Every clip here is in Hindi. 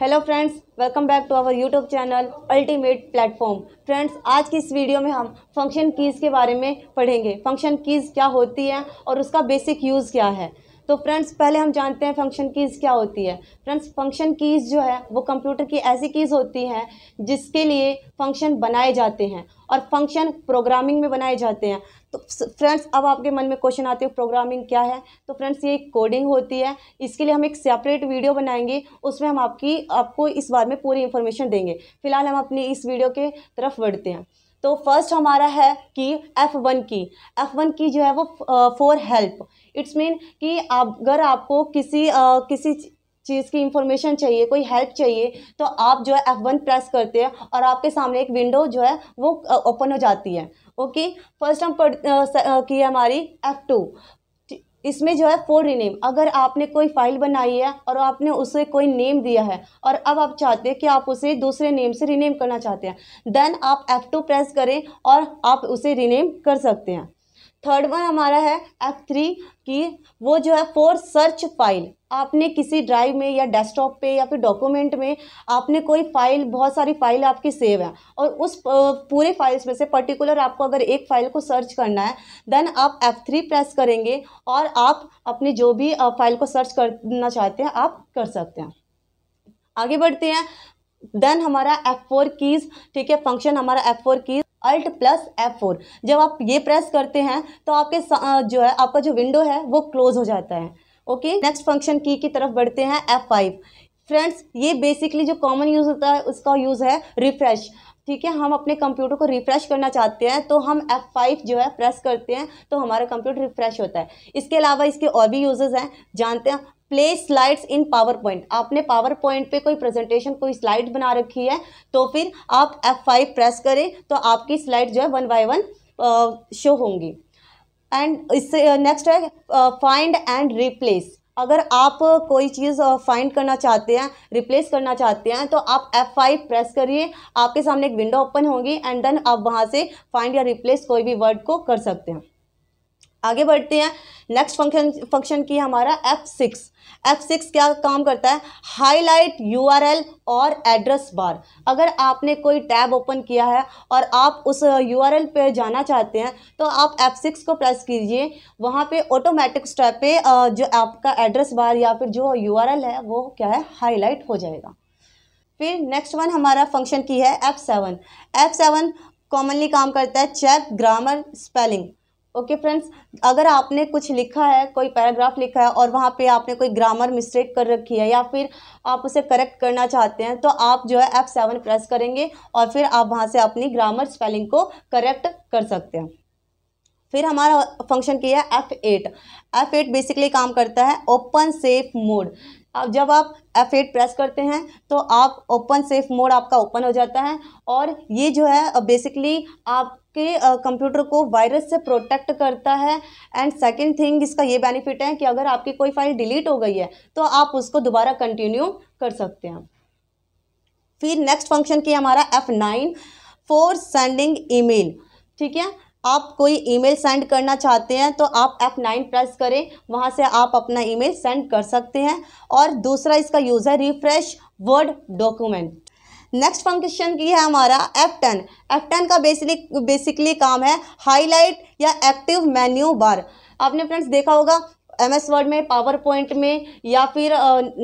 hello friends welcome back to our YouTube channel ultimate platform friends आज की इस वीडियो में हम फंक्शन कीज़ के बारे में पढ़ेंगे फंक्शन कीज़ क्या होती है और उसका बेसिक यूज़ क्या है तो फ्रेंड्स पहले हम जानते हैं फंक्शन कीज़ क्या होती है फ्रेंड्स फंक्शन कीज़ जो है वो कंप्यूटर की ऐसी कीज़ होती हैं जिसके लिए फंक्शन बनाए जाते हैं और फंक्शन प्रोग्रामिंग में बनाए जाते हैं तो फ्रेंड्स अब आपके मन में क्वेश्चन आते हो प्रोग्रामिंग क्या है तो फ्रेंड्स ये कोडिंग होती है इसके लिए हम एक सेपरेट वीडियो बनाएंगे उसमें हम आपकी आपको इस बारे में पूरी इन्फॉर्मेशन देंगे फिलहाल हम अपनी इस वीडियो के तरफ बढ़ते हैं तो फर्स्ट हमारा है कि एफ़ वन की एफ़ वन की जो है वो फॉर हेल्प इट्स मीन कि आप अगर आपको किसी आ, किसी चीज़ की इंफॉर्मेशन चाहिए कोई हेल्प चाहिए तो आप जो है एफ़ वन प्रेस करते हैं और आपके सामने एक विंडो जो है वो ओपन हो जाती है ओके फर्स्ट हम पढ़ है हमारी एफ़ टू इसमें जो है फोर रीनेम अगर आपने कोई फाइल बनाई है और आपने उसे कोई नेम दिया है और अब आप चाहते हैं कि आप उसे दूसरे नेम से रीनेम करना चाहते हैं देन आप एफ़ टू प्रेस करें और आप उसे रीनेम कर सकते हैं थर्ड वन हमारा है एफ थ्री की वो जो है फोर सर्च फाइल आपने किसी ड्राइव में या डेस्कटॉप पे या फिर डॉक्यूमेंट में आपने कोई फाइल बहुत सारी फाइल आपकी सेव है और उस पूरे फाइल्स में से पर्टिकुलर आपको अगर एक फाइल को सर्च करना है देन आप F3 प्रेस करेंगे और आप अपनी जो भी फाइल को सर्च करना चाहते हैं आप कर सकते हैं आगे बढ़ते हैं देन हमारा एफ फोर कीज़ ठीक है फंक्शन हमारा F four keys alt plus F four जब आप ये प्रेस करते हैं तो आपके जो है आपका जो विंडो है वो क्लोज हो जाता है ओके नेक्स्ट फंक्शन की की तरफ बढ़ते हैं एफ फाइव फ्रेंड्स ये बेसिकली जो कॉमन यूज़ होता है उसका यूज़ है रिफ्रेश ठीक है हम अपने कंप्यूटर को रिफ्रेश करना चाहते हैं तो हम F5 जो है प्रेस करते हैं तो हमारा कंप्यूटर रिफ्रेश होता है इसके अलावा इसके और भी यूजेस हैं जानते हैं play slides in PowerPoint आपने पावर पॉइंट पे कोई प्रेजेंटेशन कोई स्लाइड बना रखी है तो फिर आप F5 प्रेस करें तो आपकी स्लाइड जो है वन बाय वन शो होंगी एंड इससे नेक्स्ट है फाइंड एंड रिप्लेस अगर आप कोई चीज़ फाइंड करना चाहते हैं रिप्लेस करना चाहते हैं तो आप F5 प्रेस करिए आपके सामने एक विंडो ओपन होगी एंड देन आप वहाँ से फाइंड या रिप्लेस कोई भी वर्ड को कर सकते हैं आगे बढ़ते हैं नेक्स्ट फंक्शन फंक्शन की हमारा एफ सिक्स एफ सिक्स क्या काम करता है हाईलाइट यूआरएल और एड्रेस बार अगर आपने कोई टैब ओपन किया है और आप उस यूआरएल पे जाना चाहते हैं तो आप एफ सिक्स को प्रेस कीजिए वहाँ पे ऑटोमेटिक स्टेप पे जो आपका एड्रेस बार या फिर जो यूआरएल है वो क्या है हाईलाइट हो जाएगा फिर नेक्स्ट वन हमारा फंक्शन की है F seven F seven commonly काम करता है check grammar spelling okay friends अगर आपने कुछ लिखा है कोई पैराग्राफ लिखा है और वहाँ पे आपने कोई ग्रामर मिस्टेक कर रखी है या फिर आप उसे करेक्ट करना चाहते हैं तो आप जो है एफ सेवन प्रेस करेंगे और फिर आप वहाँ से अपनी ग्रामर स्पेलिंग को करेक्ट कर सकते हैं फिर हमारा फंक्शन किया है F eight F eight basically काम करता है ओपन सेफ मोड अब जब आप F8 प्रेस करते हैं तो आप ओपन सेफ मोड आपका ओपन हो जाता है और ये जो है बेसिकली आपके कंप्यूटर को वायरस से प्रोटेक्ट करता है एंड सेकंड थिंग इसका ये बेनिफिट है कि अगर आपकी कोई फाइल डिलीट हो गई है तो आप उसको दोबारा कंटिन्यू कर सकते हैं फिर नेक्स्ट फंक्शन की हमारा F9 nine for sending email ठीक है आप कोई ईमेल सेंड करना चाहते हैं तो आप F9 प्रेस करें वहां से आप अपना ईमेल सेंड कर सकते हैं और दूसरा इसका यूज़ है refresh word document next function की है हमारा एफ F10 एफ टेन का बेसिक बेसिकली काम है हाईलाइट या एक्टिव मेन्यू बार आपने फ्रेंड्स देखा होगा एम एस वर्ड में पावर पॉइंट में या फिर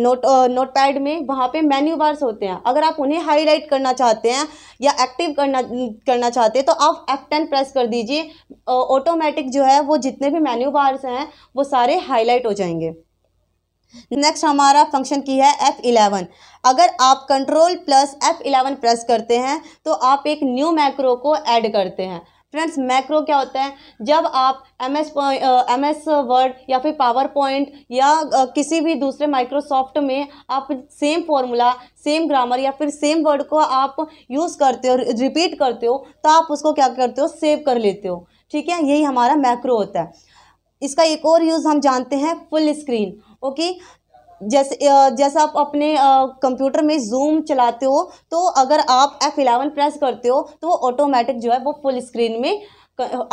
नोट नोट पैड में वहाँ पे मेन्यू बार्स होते हैं अगर आप उन्हें हाईलाइट करना चाहते हैं या एक्टिव करना करना चाहते हैं तो आप एफ टेन प्रेस कर दीजिए ऑटोमेटिक जो है वो जितने भी मेन्यू बार्स हैं वो सारे हाईलाइट हो जाएंगे नेक्स्ट हमारा फंक्शन की है एफ़ इलेवन अगर आप control plus F eleven press करते हैं तो आप एक न्यू मैक्रो को ऐड करते हैं फ्रेंड्स मैक्रो क्या होता है जब आप M S M S Word या फिर पावर पॉइंट या uh, किसी भी दूसरे माइक्रोसॉफ्ट में आप सेम फॉर्मूला सेम ग्रामर या फिर सेम वर्ड को आप यूज़ करते हो रिपीट करते हो तो आप उसको क्या करते हो सेव कर लेते हो ठीक है यही हमारा मैक्रो होता है इसका एक और यूज़ हम जानते हैं फुल स्क्रीन ओके जैसे जैसा आप अपने कंप्यूटर में जूम चलाते हो तो अगर आप एफ़ इलेवन प्रेस करते हो तो वो ऑटोमेटिक जो है वो फुल स्क्रीन में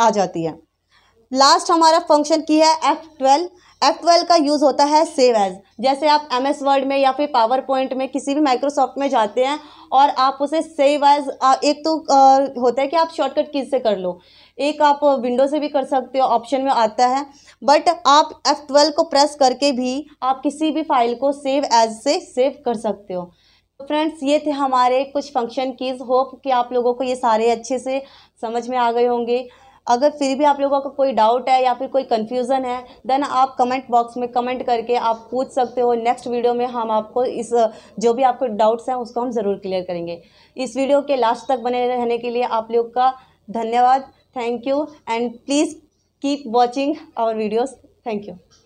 आ जाती है लास्ट हमारा फंक्शन की है एफ़ ट्वेल्व एफ ट्वेल्व का यूज़ होता है सेव एज जैसे आप एम एस वर्ड में या फिर पावर पॉइंट में किसी भी माइक्रोसॉफ्ट में जाते हैं और आप उसे सेव एज एक तो होता है कि आप शॉर्टकट कीज से कर लो एक आप विंडो से भी कर सकते हो ऑप्शन में आता है बट आप एफ ट्वेल्व को प्रेस करके भी आप किसी भी फाइल को सेव एज से सेव कर सकते हो फ्रेंड्स तो ये थे हमारे कुछ फंक्शन कीज़ होप कि आप लोगों को ये सारे अच्छे से समझ में आ गए होंगे अगर फिर भी आप लोगों का कोई डाउट है या फिर कोई कन्फ्यूज़न है देन आप कमेंट बॉक्स में कमेंट करके आप पूछ सकते हो नेक्स्ट वीडियो में हम आपको इस जो भी आपको डाउट्स हैं उसको हम ज़रूर क्लियर करेंगे इस वीडियो के लास्ट तक बने रहने के लिए आप लोग का धन्यवाद thank you and please keep watching our videos thank you